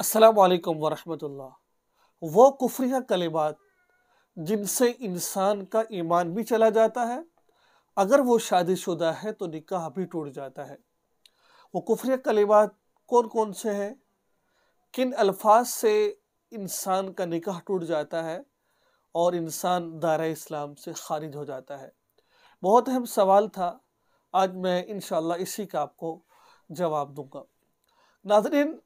असलकम वरहमतुल्ला वो कुफरिया कलेबात जिनसे इंसान का ईमान भी चला जाता है अगर वो शादीशुदा है तो निकाह भी टूट जाता है वो कुफरिया कलेबात कौन कौन से हैं किन अल्फाज से इंसान का निकाह टूट जाता है और इंसान दायरा इस्लाम से खारिज हो जाता है बहुत अहम सवाल था आज मैं इन इसी का आपको जवाब दूंगा नाजरीन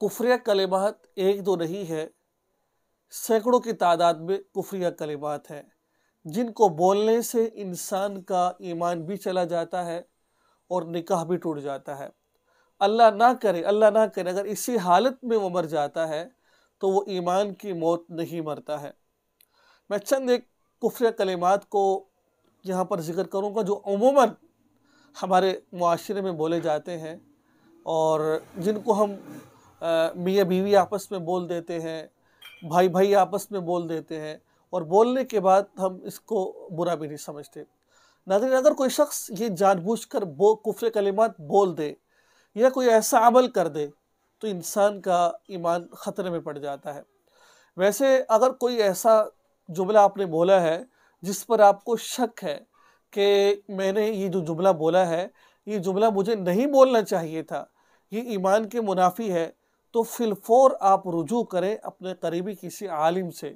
कुफ्रिया कलेमात एक दो नहीं है सैकड़ों की तादाद में कुफ्रिया कलेमात हैं जिनको बोलने से इंसान का ईमान भी चला जाता है और निकाह भी टूट जाता है अल्लाह ना करे अल्लाह ना करे अगर इसी हालत में वो मर जाता है तो वो ईमान की मौत नहीं मरता है मैं चंद एक कुफ्र कलेमात को यहाँ पर जिक्र करूँगा जो अमूमन हमारे माशरे में बोले जाते हैं और जिनको हम मियाँ बीवी आपस में बोल देते हैं भाई भाई आपस में बोल देते हैं और बोलने के बाद हम इसको बुरा भी नहीं समझते नाजरीन अगर कोई शख्स ये जानबूझ कर बो कुफरे कलिमात बोल दे या कोई ऐसा अमल कर दे तो इंसान का ईमान ख़तरे में पड़ जाता है वैसे अगर कोई ऐसा जुमला आपने बोला है जिस पर आपको शक है कि मैंने ये जो जुमला बोला है ये जुमला मुझे नहीं बोलना चाहिए था ये ईमान के मुनाफी है तो फिलफोर आप रुजू करें अपने करीबी किसी आलिम से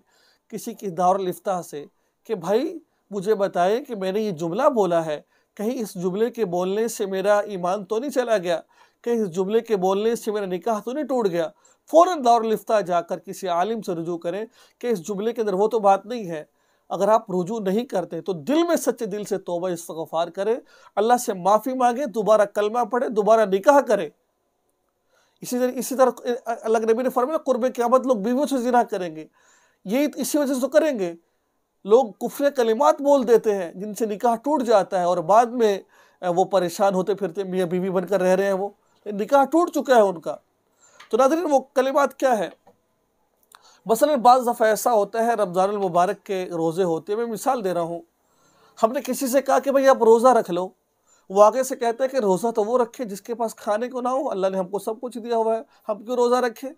किसी की दारफ्ता से कि भाई मुझे बताएं कि मैंने ये जुमला बोला है कहीं इस जुमले के बोलने से मेरा ईमान तो नहीं चला गया कहीं इस जुमले के बोलने से मेरा निकाह तो नहीं टूट गया फ़ौर दारफ्ता जाकर किसी आलिम से रुजू करें कि इस जुमले के अंदर वो तो बात नहीं है अगर आप रुजू नहीं करते तो दिल में सच्चे दिल से तोबा इस्तफ़ार करें अल्लाह से माफ़ी मांगे दोबारा कलमा पढ़े दोबारा निकाह करें इसी तरह इसी तरह अलग नबी ने फरमाया कुर्ब क़्यामत लोग बीवियों से जिना करेंगे यही इसी वजह से तो करेंगे लोग कुफर कलिमात बोल देते हैं जिनसे निकाह टूट जाता है और बाद में वो परेशान होते फिरते मियाँ बीवी बनकर रह रहे हैं वो निकाह टूट चुका है उनका तो नाजरीन वो कलिमात क्या है मसल बाज़ दफ़ा ऐसा होता है रमज़ान मुबारक के रोज़े होते हैं मैं मिसाल दे रहा हूँ हमने किसी से कहा कि भाई आप रोज़ा रख लो वो आगे से कहते हैं कि रोज़ा तो वो रखे जिसके पास खाने को ना हो अल्लाह ने हमको सब कुछ दिया हुआ है हम क्यों रोज़ा रखें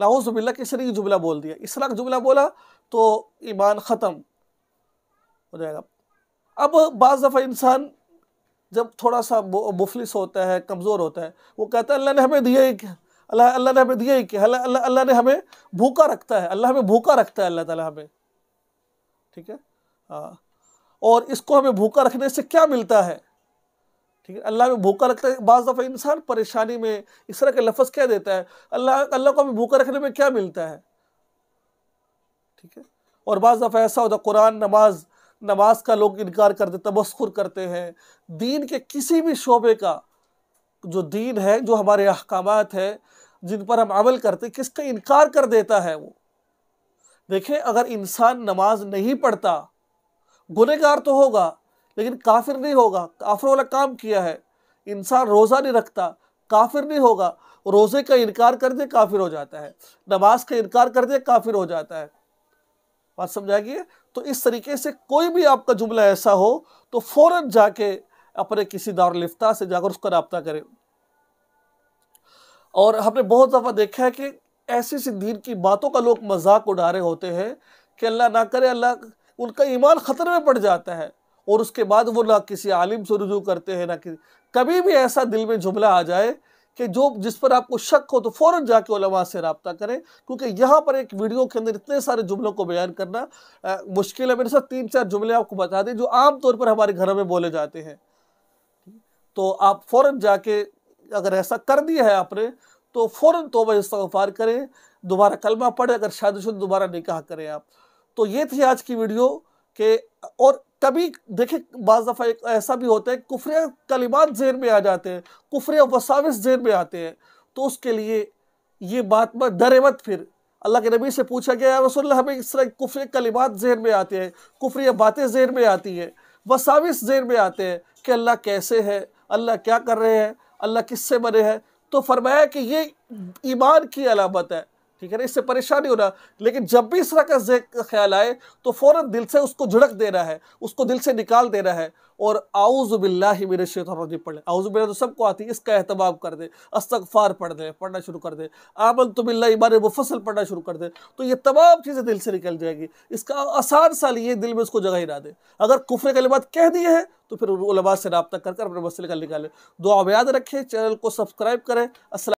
लाहौस जुबिल्ला के शरीक जुमला बोल दिया तरह जुमला बोला तो ईमान ख़त्म हो जाएगा अब बाज दफ़ा इंसान जब थोड़ा सा मुफलिस होता है कमज़ोर होता है वो कहता है अल्लाह ने हमें दिया ही क्या अल्लाह अल्लाह ने हमें दिया ही क्या अल्लाह अल्लाह अल्लाह ने हमें भूखा रखता है अल्लाह हमें भूखा रखता है अल्लाह ताला हमें ठीक है हाँ और इसको हमें भूखा रखने से क्या मिलता है ठीक है अल्लाह में भूखा रखता है बज़ दफ़ा इंसान परेशानी में इस तरह के लफ्ज़ क्या देता है अल्लाह अल्लाह को हमें भूखा रखने में क्या मिलता है ठीक है और बज़ दफ़ा ऐसा होता है कुरान नमाज नमाज का लोग इनकार करते तमस्खुर करते हैं दीन के किसी भी शोबे का जो दीन है जो हमारे अहकाम है जिन पर हम अमल करते किसका इनकार कर देता है वो देखें अगर इंसान नमाज नहीं पढ़ता गुनहगार तो होगा लेकिन काफिर नहीं होगा काफिर वाला काम किया है इंसान रोज़ा नहीं रखता काफिर नहीं होगा रोज़े का इनकार कर दे काफिर हो जाता है नमाज का इनकार कर दे काफिर हो जाता है बात समझाइए तो इस तरीके से कोई भी आपका जुमला ऐसा हो तो फ़ौर जाके अपने किसी दारलिफ्ता से जाकर उसका रबता करें और हमने बहुत दफ़ा देखा है कि ऐसी सी दीन की बातों का लोग मजाक उड़ा रहे होते हैं कि अल्लाह ना करे अल्लाह उनका ईमान ख़तरे में पड़ जाता है और उसके बाद वो ना किसी आलिम से रुजू करते हैं ना किसी कभी भी ऐसा दिल में जुमला आ जाए कि जो जिस पर आपको शक हो तो फ़ौर जाके उलमा से रबता करें क्योंकि यहाँ पर एक वीडियो के अंदर इतने सारे जुमलों को बयान करना आ, मुश्किल है मेरे साथ तीन चार जुमले आपको बता दें जो आमतौर पर हमारे घरों में बोले जाते हैं तो आप फ़ौर जाके अगर ऐसा कर दिया है आपने तो फ़ौर तोबा इस्तफ़ार करें दोबारा कलमा पढ़ें अगर शादीशुद दोबारा निकाह करें आप तो ये थी आज की वीडियो के और कभी देखिए बाज़ दफ़ा एक ऐसा भी होता है कुफर कलिमात जेर में आ जाते हैं कुफर वसाविस जेर में आते हैं तो उसके लिए ये बात मत डरे मत फिर अल्लाह के नबी से पूछा गया या हमें इस तरह कुफर कलिमात जेर में आते हैं कुफरी बातें जेर में आती हैं वसाविस जेर में आते हैं कि अल्लाह कैसे है अल्लाह क्या कर रहे हैं अल्लाह किससे बने हैं तो फरमाया कि ये ईमान की अलामत है ठीक है ना इससे परेशानी होना लेकिन जब भी इस तरह का ख्याल आए तो फौरन दिल से उसको झुड़क देना है उसको दिल से निकाल देना है और आउज़बिल्ला मेरे शेतरजी पढ़ लें आउज़बिल्ला तो सबको आती है इसका अहतमाम कर दें अस्तगफार पढ़ दें पढ़ना शुरू कर दें आमन तुबिल्ला इमान मुफसल पढ़ना शुरू कर दें तो ये तमाम चीज़ें दिल से निकल जाएगी इसका आसान सा लिए दिल में उसको जगह ही ना दें अगर कुफरे बाद कह दिए हैं तो फिर उलमा से रबता कर अपने मसले का निकालें दो आवयाद याद रखें चैनल को सब्सक्राइब करें असल